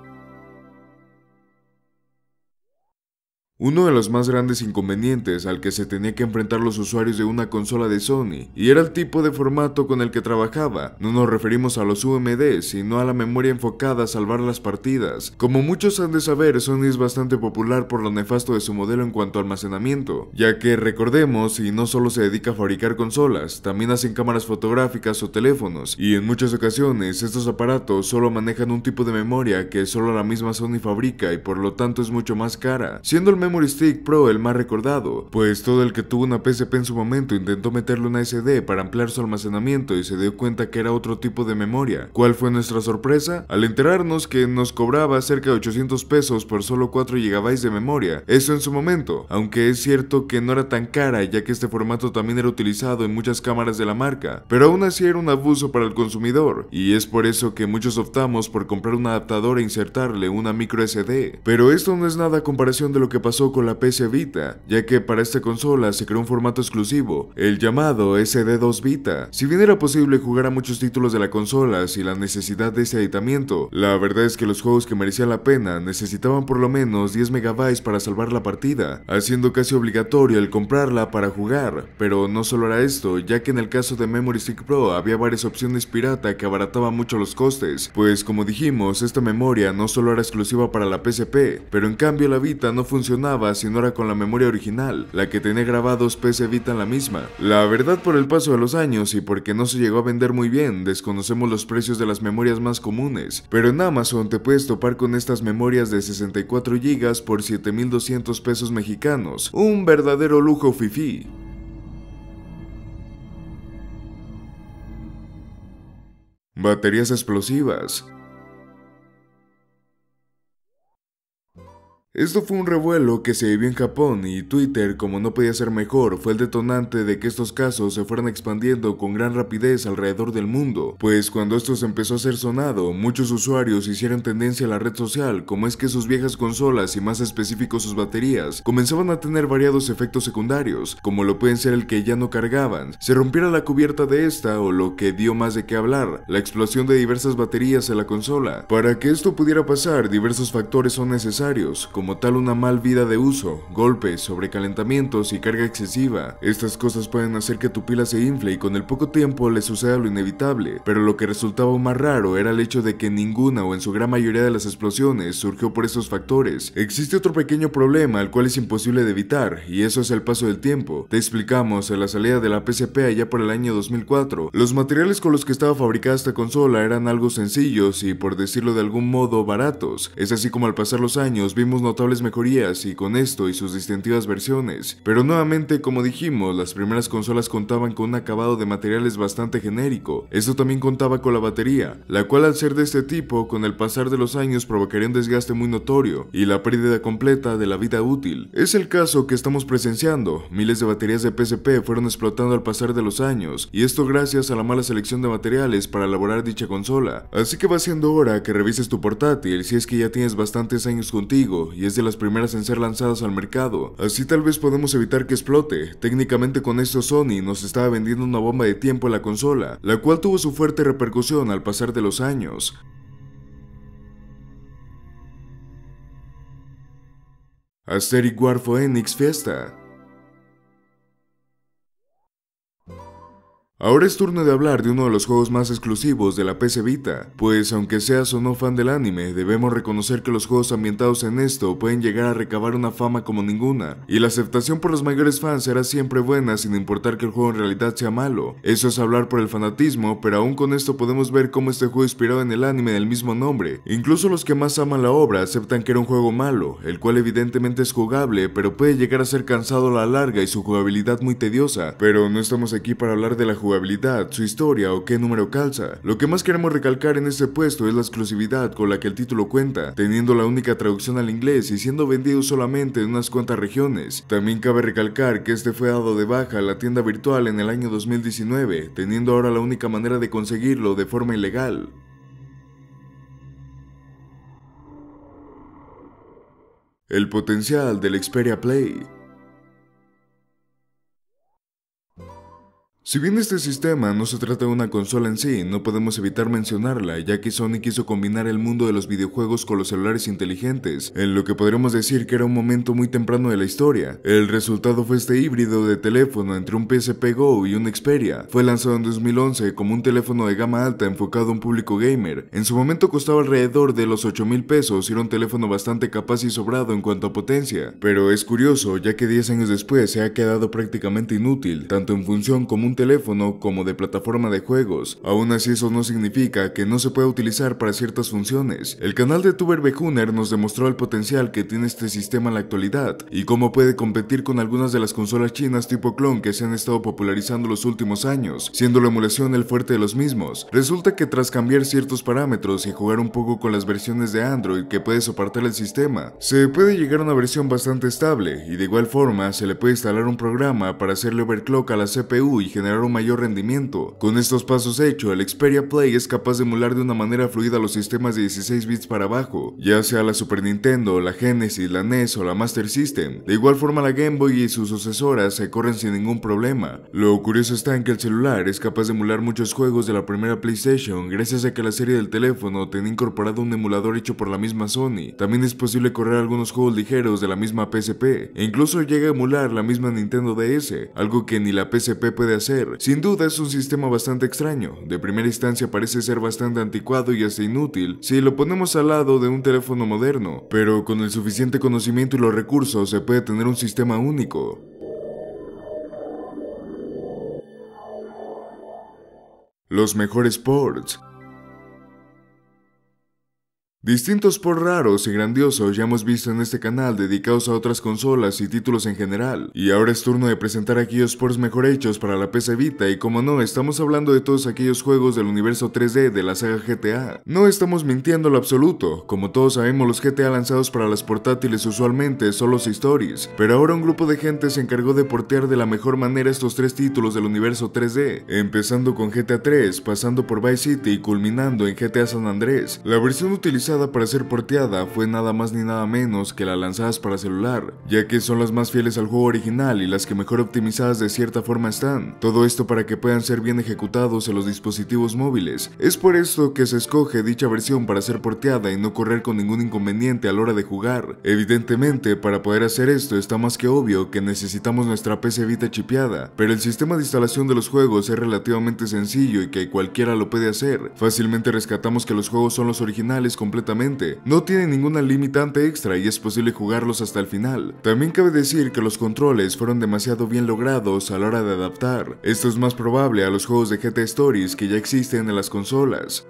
Uno de los más grandes inconvenientes al que se tenía que enfrentar los usuarios de una consola de Sony, y era el tipo de formato con el que trabajaba, no nos referimos a los UMD, sino a la memoria enfocada a salvar las partidas. Como muchos han de saber, Sony es bastante popular por lo nefasto de su modelo en cuanto a almacenamiento, ya que recordemos, y no solo se dedica a fabricar consolas, también hacen cámaras fotográficas o teléfonos, y en muchas ocasiones estos aparatos solo manejan un tipo de memoria que solo la misma Sony fabrica y por lo tanto es mucho más cara, siendo el Memory Pro el más recordado, pues todo el que tuvo una PCP en su momento intentó meterle una SD para ampliar su almacenamiento y se dio cuenta que era otro tipo de memoria. ¿Cuál fue nuestra sorpresa? Al enterarnos que nos cobraba cerca de 800 pesos por solo 4 GB de memoria, eso en su momento, aunque es cierto que no era tan cara ya que este formato también era utilizado en muchas cámaras de la marca, pero aún así era un abuso para el consumidor, y es por eso que muchos optamos por comprar un adaptador e insertarle una micro SD. Pero esto no es nada comparación de lo que pasó con la PC Vita, ya que para esta consola se creó un formato exclusivo, el llamado SD2 Vita. Si bien era posible jugar a muchos títulos de la consola sin la necesidad de ese editamiento, la verdad es que los juegos que merecían la pena necesitaban por lo menos 10 MB para salvar la partida, haciendo casi obligatorio el comprarla para jugar, pero no solo era esto, ya que en el caso de Memory Stick Pro había varias opciones pirata que abarataban mucho los costes, pues como dijimos, esta memoria no solo era exclusiva para la PSP, pero en cambio la Vita no funcionaba si no era con la memoria original, la que tenía grabados pese Vita en la misma. La verdad por el paso de los años y porque no se llegó a vender muy bien, desconocemos los precios de las memorias más comunes, pero en Amazon te puedes topar con estas memorias de 64 GB por 7200 pesos mexicanos, un verdadero lujo fifi. Baterías explosivas. Esto fue un revuelo que se vivió en Japón y Twitter, como no podía ser mejor, fue el detonante de que estos casos se fueran expandiendo con gran rapidez alrededor del mundo, pues cuando esto se empezó a ser sonado, muchos usuarios hicieron tendencia a la red social, como es que sus viejas consolas y más específicos sus baterías, comenzaban a tener variados efectos secundarios, como lo pueden ser el que ya no cargaban, se rompiera la cubierta de esta o lo que dio más de qué hablar, la explosión de diversas baterías en la consola. Para que esto pudiera pasar, diversos factores son necesarios, como tal una mal vida de uso, golpes, sobrecalentamientos y carga excesiva. Estas cosas pueden hacer que tu pila se infle y con el poco tiempo le suceda lo inevitable, pero lo que resultaba más raro era el hecho de que ninguna o en su gran mayoría de las explosiones surgió por esos factores. Existe otro pequeño problema el cual es imposible de evitar, y eso es el paso del tiempo. Te explicamos en la salida de la PCP allá por el año 2004, los materiales con los que estaba fabricada esta consola eran algo sencillos y por decirlo de algún modo baratos. Es así como al pasar los años vimos notables mejorías y con esto y sus distintivas versiones, pero nuevamente como dijimos las primeras consolas contaban con un acabado de materiales bastante genérico, esto también contaba con la batería, la cual al ser de este tipo con el pasar de los años provocaría un desgaste muy notorio y la pérdida completa de la vida útil. Es el caso que estamos presenciando, miles de baterías de PSP fueron explotando al pasar de los años y esto gracias a la mala selección de materiales para elaborar dicha consola, así que va siendo hora que revises tu portátil si es que ya tienes bastantes años contigo y es de las primeras en ser lanzadas al mercado, así tal vez podemos evitar que explote. Técnicamente con esto Sony nos estaba vendiendo una bomba de tiempo a la consola, la cual tuvo su fuerte repercusión al pasar de los años. Asterix War Enix Fiesta Ahora es turno de hablar de uno de los juegos más exclusivos de la PC Vita, pues aunque seas o no fan del anime, debemos reconocer que los juegos ambientados en esto pueden llegar a recabar una fama como ninguna, y la aceptación por los mayores fans será siempre buena sin importar que el juego en realidad sea malo. Eso es hablar por el fanatismo, pero aún con esto podemos ver cómo este juego inspirado en el anime del mismo nombre. Incluso los que más aman la obra aceptan que era un juego malo, el cual evidentemente es jugable, pero puede llegar a ser cansado a la larga y su jugabilidad muy tediosa, pero no estamos aquí para hablar de la jugabilidad habilidad, su historia o qué número calza. Lo que más queremos recalcar en este puesto es la exclusividad con la que el título cuenta, teniendo la única traducción al inglés y siendo vendido solamente en unas cuantas regiones. También cabe recalcar que este fue dado de baja a la tienda virtual en el año 2019, teniendo ahora la única manera de conseguirlo de forma ilegal. El potencial del Xperia Play Si bien este sistema no se trata de una consola en sí, no podemos evitar mencionarla, ya que Sony quiso combinar el mundo de los videojuegos con los celulares inteligentes, en lo que podríamos decir que era un momento muy temprano de la historia. El resultado fue este híbrido de teléfono entre un PSP Go y un Xperia. Fue lanzado en 2011 como un teléfono de gama alta enfocado a un público gamer. En su momento costaba alrededor de los 8 mil pesos y era un teléfono bastante capaz y sobrado en cuanto a potencia. Pero es curioso, ya que 10 años después se ha quedado prácticamente inútil, tanto en función como un teléfono como de plataforma de juegos. Aún así eso no significa que no se pueda utilizar para ciertas funciones. El canal de Tuber Bejuner nos demostró el potencial que tiene este sistema en la actualidad y cómo puede competir con algunas de las consolas chinas tipo clon que se han estado popularizando los últimos años, siendo la emulación el fuerte de los mismos. Resulta que tras cambiar ciertos parámetros y jugar un poco con las versiones de Android que puede soportar el sistema, se puede llegar a una versión bastante estable y de igual forma se le puede instalar un programa para hacerle overclock a la CPU y generar un mayor rendimiento. Con estos pasos hechos, el Xperia Play es capaz de emular de una manera fluida los sistemas de 16 bits para abajo, ya sea la Super Nintendo, la Genesis, la NES o la Master System. De igual forma la Game Boy y sus sucesoras se corren sin ningún problema. Lo curioso está en que el celular es capaz de emular muchos juegos de la primera PlayStation gracias a que la serie del teléfono tenía incorporado un emulador hecho por la misma Sony. También es posible correr algunos juegos ligeros de la misma PSP e incluso llega a emular la misma Nintendo DS, algo que ni la PSP puede hacer sin duda es un sistema bastante extraño, de primera instancia parece ser bastante anticuado y hasta inútil si lo ponemos al lado de un teléfono moderno, pero con el suficiente conocimiento y los recursos se puede tener un sistema único. Los mejores ports Distintos por raros y grandiosos ya hemos visto en este canal dedicados a otras consolas y títulos en general, y ahora es turno de presentar aquellos ports mejor hechos para la PC Vita y como no, estamos hablando de todos aquellos juegos del universo 3D de la saga GTA. No estamos mintiendo lo absoluto, como todos sabemos los GTA lanzados para las portátiles usualmente son los stories, pero ahora un grupo de gente se encargó de portear de la mejor manera estos tres títulos del universo 3D, empezando con GTA 3, pasando por Vice City y culminando en GTA San Andrés. La versión utilizada para ser porteada fue nada más ni nada menos que las lanzadas para celular, ya que son las más fieles al juego original y las que mejor optimizadas de cierta forma están, todo esto para que puedan ser bien ejecutados en los dispositivos móviles. Es por esto que se escoge dicha versión para ser porteada y no correr con ningún inconveniente a la hora de jugar. Evidentemente, para poder hacer esto está más que obvio que necesitamos nuestra PC Vita chipeada, pero el sistema de instalación de los juegos es relativamente sencillo y que cualquiera lo puede hacer. Fácilmente rescatamos que los juegos son los originales completos no tiene ninguna limitante extra y es posible jugarlos hasta el final. También cabe decir que los controles fueron demasiado bien logrados a la hora de adaptar, esto es más probable a los juegos de GTA Stories que ya existen en las consolas.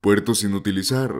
Puertos sin utilizar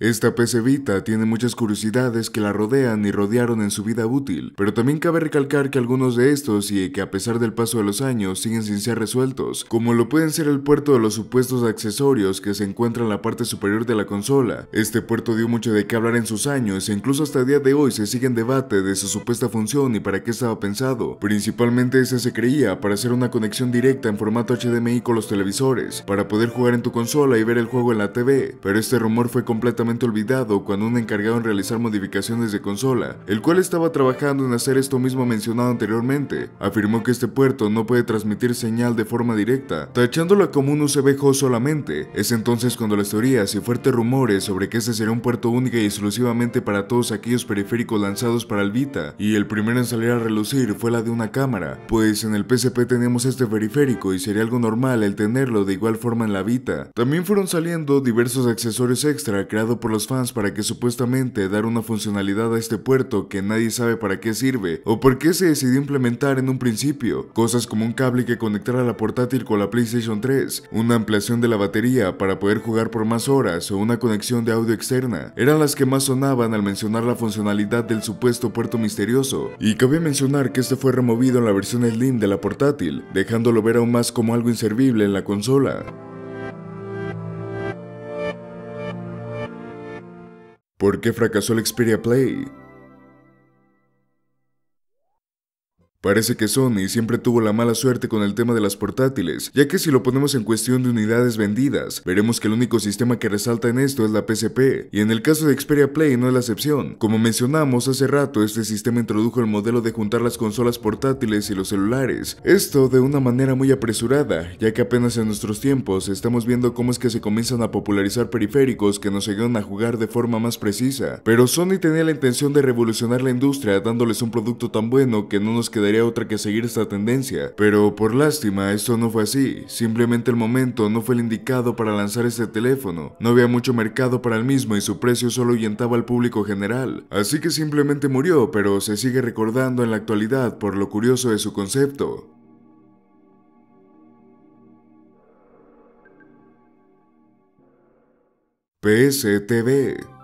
esta Vita tiene muchas curiosidades que la rodean y rodearon en su vida útil, pero también cabe recalcar que algunos de estos y que a pesar del paso de los años siguen sin ser resueltos, como lo pueden ser el puerto de los supuestos accesorios que se encuentra en la parte superior de la consola. Este puerto dio mucho de qué hablar en sus años e incluso hasta el día de hoy se sigue en debate de su supuesta función y para qué estaba pensado. Principalmente ese se creía para hacer una conexión directa en formato HDMI con los televisores, para poder jugar en tu consola y ver el juego en la TV, pero este rumor fue completamente olvidado cuando un encargado en realizar modificaciones de consola, el cual estaba trabajando en hacer esto mismo mencionado anteriormente, afirmó que este puerto no puede transmitir señal de forma directa, tachándola como un USB solamente. Es entonces cuando las teorías y fuertes rumores sobre que este sería un puerto único y exclusivamente para todos aquellos periféricos lanzados para el Vita, y el primero en salir a relucir fue la de una cámara, pues en el PSP tenemos este periférico y sería algo normal el tenerlo de igual forma en la Vita. También fueron saliendo diversos accesorios extra creados por los fans para que supuestamente dar una funcionalidad a este puerto que nadie sabe para qué sirve o por qué se decidió implementar en un principio, cosas como un cable que conectara la portátil con la PlayStation 3, una ampliación de la batería para poder jugar por más horas o una conexión de audio externa, eran las que más sonaban al mencionar la funcionalidad del supuesto puerto misterioso, y cabe mencionar que este fue removido en la versión Slim de la portátil, dejándolo ver aún más como algo inservible en la consola. ¿Por qué fracasó el Xperia Play? Parece que Sony siempre tuvo la mala suerte con el tema de las portátiles, ya que si lo ponemos en cuestión de unidades vendidas, veremos que el único sistema que resalta en esto es la PCP, y en el caso de Xperia Play no es la excepción. Como mencionamos hace rato, este sistema introdujo el modelo de juntar las consolas portátiles y los celulares, esto de una manera muy apresurada, ya que apenas en nuestros tiempos estamos viendo cómo es que se comienzan a popularizar periféricos que nos ayudan a jugar de forma más precisa, pero Sony tenía la intención de revolucionar la industria dándoles un producto tan bueno que no nos quedaría otra que seguir esta tendencia, pero por lástima esto no fue así, simplemente el momento no fue el indicado para lanzar este teléfono, no había mucho mercado para el mismo y su precio solo orientaba al público general, así que simplemente murió, pero se sigue recordando en la actualidad por lo curioso de su concepto. PSTV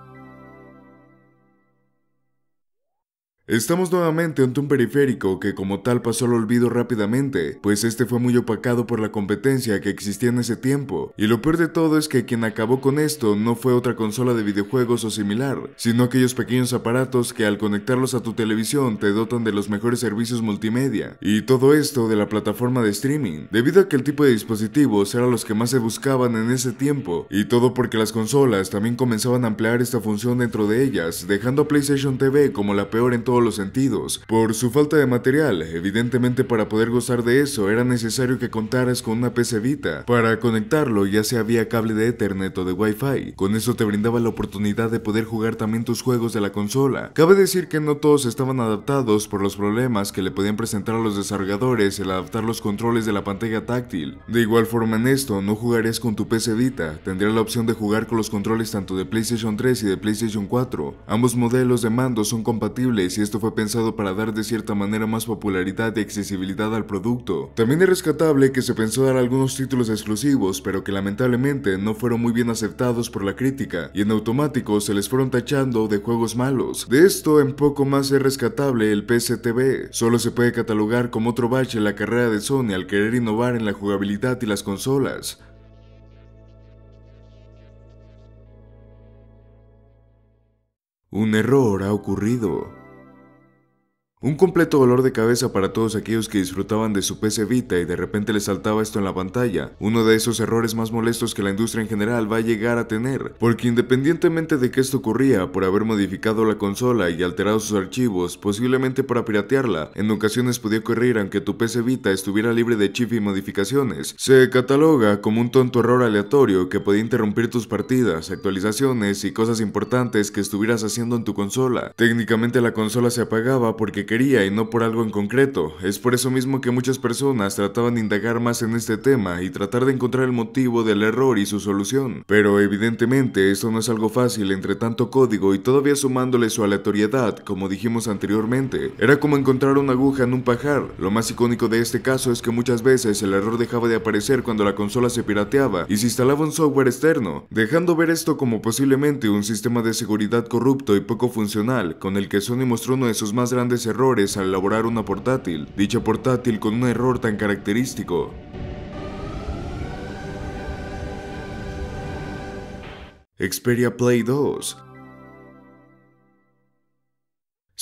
Estamos nuevamente ante un periférico que como tal pasó al olvido rápidamente, pues este fue muy opacado por la competencia que existía en ese tiempo, y lo peor de todo es que quien acabó con esto no fue otra consola de videojuegos o similar, sino aquellos pequeños aparatos que al conectarlos a tu televisión te dotan de los mejores servicios multimedia, y todo esto de la plataforma de streaming, debido a que el tipo de dispositivos eran los que más se buscaban en ese tiempo, y todo porque las consolas también comenzaban a ampliar esta función dentro de ellas, dejando PlayStation TV como la peor en todo los sentidos. Por su falta de material, evidentemente para poder gozar de eso era necesario que contaras con una PC Vita. Para conectarlo ya sea vía cable de Ethernet o de Wi-Fi. Con eso te brindaba la oportunidad de poder jugar también tus juegos de la consola. Cabe decir que no todos estaban adaptados por los problemas que le podían presentar a los desarrolladores el adaptar los controles de la pantalla táctil. De igual forma en esto, no jugarías con tu PC Vita, tendrías la opción de jugar con los controles tanto de PlayStation 3 y de PlayStation 4. Ambos modelos de mando son compatibles y esto fue pensado para dar de cierta manera más popularidad y accesibilidad al producto. También es rescatable que se pensó dar algunos títulos exclusivos, pero que lamentablemente no fueron muy bien aceptados por la crítica, y en automático se les fueron tachando de juegos malos. De esto en poco más es rescatable el PSTB, solo se puede catalogar como otro bache la carrera de Sony al querer innovar en la jugabilidad y las consolas. Un error ha ocurrido. Un completo dolor de cabeza para todos aquellos que disfrutaban de su PC Vita y de repente les saltaba esto en la pantalla, uno de esos errores más molestos que la industria en general va a llegar a tener, porque independientemente de que esto ocurría por haber modificado la consola y alterado sus archivos, posiblemente para piratearla, en ocasiones podía ocurrir aunque tu PC Vita estuviera libre de chip y modificaciones, se cataloga como un tonto error aleatorio que podía interrumpir tus partidas, actualizaciones y cosas importantes que estuvieras haciendo en tu consola. Técnicamente la consola se apagaba porque y no por algo en concreto. Es por eso mismo que muchas personas trataban de indagar más en este tema y tratar de encontrar el motivo del error y su solución. Pero evidentemente esto no es algo fácil entre tanto código y todavía sumándole su aleatoriedad, como dijimos anteriormente. Era como encontrar una aguja en un pajar. Lo más icónico de este caso es que muchas veces el error dejaba de aparecer cuando la consola se pirateaba y se instalaba un software externo, dejando ver esto como posiblemente un sistema de seguridad corrupto y poco funcional, con el que Sony mostró uno de sus más grandes errores al elaborar una portátil, dicha portátil con un error tan característico. Xperia Play 2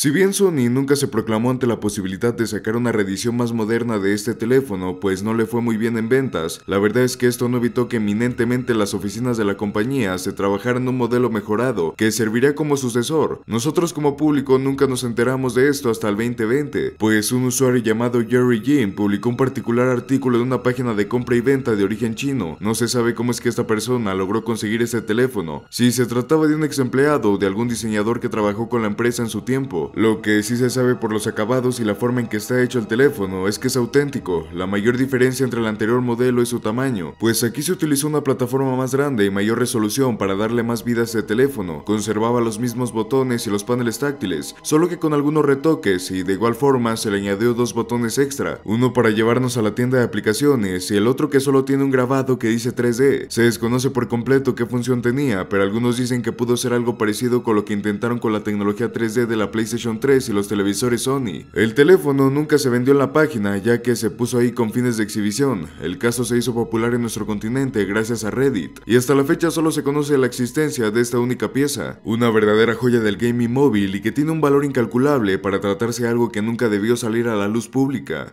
si bien Sony nunca se proclamó ante la posibilidad de sacar una reedición más moderna de este teléfono, pues no le fue muy bien en ventas, la verdad es que esto no evitó que eminentemente las oficinas de la compañía se trabajaran un modelo mejorado que serviría como sucesor. Nosotros como público nunca nos enteramos de esto hasta el 2020, pues un usuario llamado Jerry Jim publicó un particular artículo en una página de compra y venta de origen chino. No se sabe cómo es que esta persona logró conseguir este teléfono, si se trataba de un ex empleado o de algún diseñador que trabajó con la empresa en su tiempo. Lo que sí se sabe por los acabados y la forma en que está hecho el teléfono es que es auténtico. La mayor diferencia entre el anterior modelo es su tamaño, pues aquí se utilizó una plataforma más grande y mayor resolución para darle más vida a este teléfono. Conservaba los mismos botones y los paneles táctiles, solo que con algunos retoques y de igual forma se le añadió dos botones extra, uno para llevarnos a la tienda de aplicaciones y el otro que solo tiene un grabado que dice 3D. Se desconoce por completo qué función tenía, pero algunos dicen que pudo ser algo parecido con lo que intentaron con la tecnología 3D de la PlayStation 3 y los televisores Sony. El teléfono nunca se vendió en la página ya que se puso ahí con fines de exhibición. El caso se hizo popular en nuestro continente gracias a Reddit y hasta la fecha solo se conoce la existencia de esta única pieza, una verdadera joya del gaming móvil y que tiene un valor incalculable para tratarse algo que nunca debió salir a la luz pública.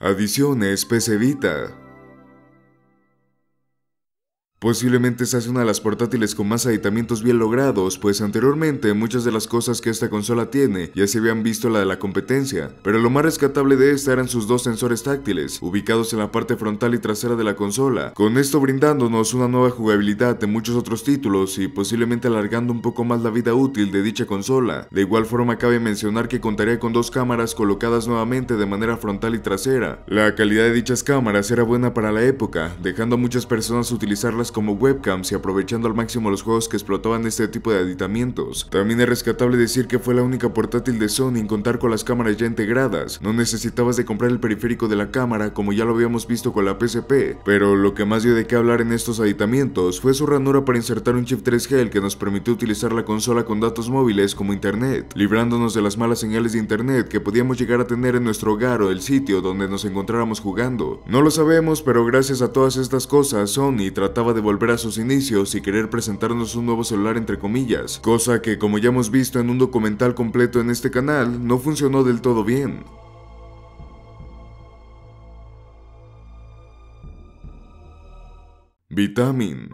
Adiciones PC Vita Posiblemente se hace una de las portátiles con más aditamientos bien logrados, pues anteriormente muchas de las cosas que esta consola tiene ya se habían visto la de la competencia, pero lo más rescatable de esta eran sus dos sensores táctiles, ubicados en la parte frontal y trasera de la consola, con esto brindándonos una nueva jugabilidad de muchos otros títulos y posiblemente alargando un poco más la vida útil de dicha consola. De igual forma cabe mencionar que contaría con dos cámaras colocadas nuevamente de manera frontal y trasera. La calidad de dichas cámaras era buena para la época, dejando a muchas personas utilizarlas como webcams y aprovechando al máximo los juegos que explotaban este tipo de aditamientos. También es rescatable decir que fue la única portátil de Sony en contar con las cámaras ya integradas, no necesitabas de comprar el periférico de la cámara como ya lo habíamos visto con la PSP, pero lo que más dio de qué hablar en estos aditamientos fue su ranura para insertar un chip 3G el que nos permitió utilizar la consola con datos móviles como internet, librándonos de las malas señales de internet que podíamos llegar a tener en nuestro hogar o el sitio donde nos encontráramos jugando. No lo sabemos, pero gracias a todas estas cosas, Sony trataba de volver a sus inicios y querer presentarnos un nuevo celular entre comillas, cosa que como ya hemos visto en un documental completo en este canal, no funcionó del todo bien. Vitamin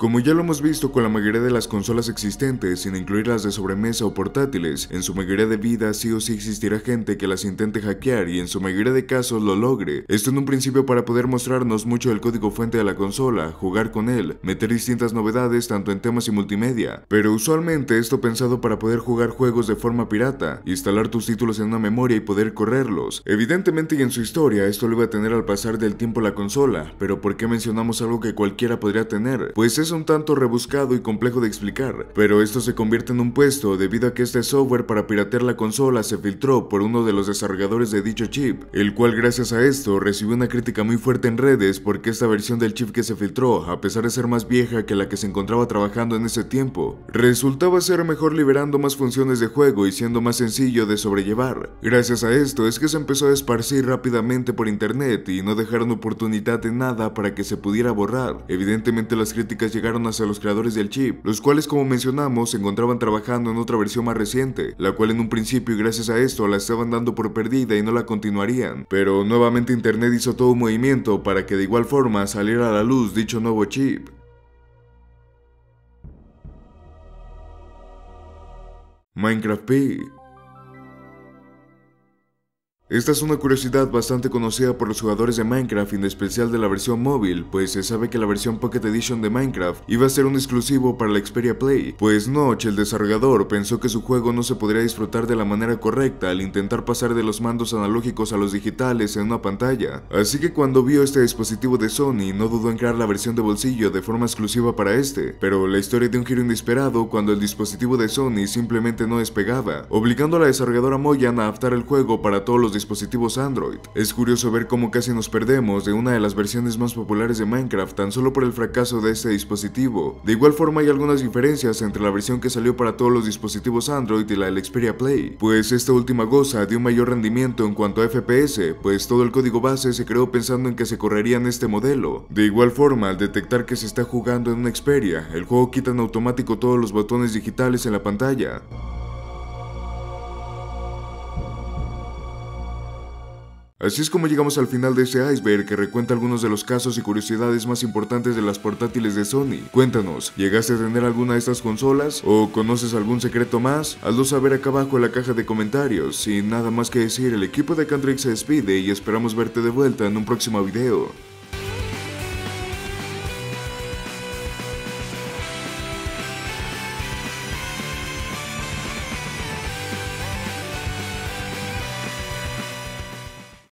como ya lo hemos visto con la mayoría de las consolas existentes, sin incluir las de sobremesa o portátiles, en su mayoría de vida sí o sí existirá gente que las intente hackear y en su mayoría de casos lo logre. Esto en un principio para poder mostrarnos mucho el código fuente de la consola, jugar con él, meter distintas novedades tanto en temas y multimedia, pero usualmente esto pensado para poder jugar juegos de forma pirata, instalar tus títulos en una memoria y poder correrlos. Evidentemente y en su historia esto lo iba a tener al pasar del tiempo la consola, pero ¿por qué mencionamos algo que cualquiera podría tener? Pues es un tanto rebuscado y complejo de explicar, pero esto se convierte en un puesto debido a que este software para piratear la consola se filtró por uno de los desarrolladores de dicho chip, el cual gracias a esto recibió una crítica muy fuerte en redes porque esta versión del chip que se filtró, a pesar de ser más vieja que la que se encontraba trabajando en ese tiempo, resultaba ser mejor liberando más funciones de juego y siendo más sencillo de sobrellevar. Gracias a esto es que se empezó a esparcir rápidamente por internet y no dejaron oportunidad de nada para que se pudiera borrar. Evidentemente las críticas llegaron hacia los creadores del chip, los cuales como mencionamos se encontraban trabajando en otra versión más reciente, la cual en un principio y gracias a esto la estaban dando por perdida y no la continuarían, pero nuevamente Internet hizo todo un movimiento para que de igual forma saliera a la luz dicho nuevo chip. Minecraft P esta es una curiosidad bastante conocida por los jugadores de Minecraft, en especial de la versión móvil, pues se sabe que la versión Pocket Edition de Minecraft iba a ser un exclusivo para la Xperia Play, pues Notch, el desarrollador, pensó que su juego no se podría disfrutar de la manera correcta al intentar pasar de los mandos analógicos a los digitales en una pantalla. Así que cuando vio este dispositivo de Sony, no dudó en crear la versión de bolsillo de forma exclusiva para este, pero la historia dio un giro inesperado cuando el dispositivo de Sony simplemente no despegaba, obligando a la desarrolladora Moyan a adaptar el juego para todos los dispositivos Android. Es curioso ver cómo casi nos perdemos de una de las versiones más populares de Minecraft tan solo por el fracaso de este dispositivo. De igual forma hay algunas diferencias entre la versión que salió para todos los dispositivos Android y la del Xperia Play, pues esta última goza de un mayor rendimiento en cuanto a FPS, pues todo el código base se creó pensando en que se correría en este modelo. De igual forma, al detectar que se está jugando en una Xperia, el juego quita en automático todos los botones digitales en la pantalla. Así es como llegamos al final de este iceberg que recuenta algunos de los casos y curiosidades más importantes de las portátiles de Sony. Cuéntanos, ¿llegaste a tener alguna de estas consolas? ¿O conoces algún secreto más? Hazlo saber acá abajo en la caja de comentarios. Sin nada más que decir, el equipo de Country se despide y esperamos verte de vuelta en un próximo video.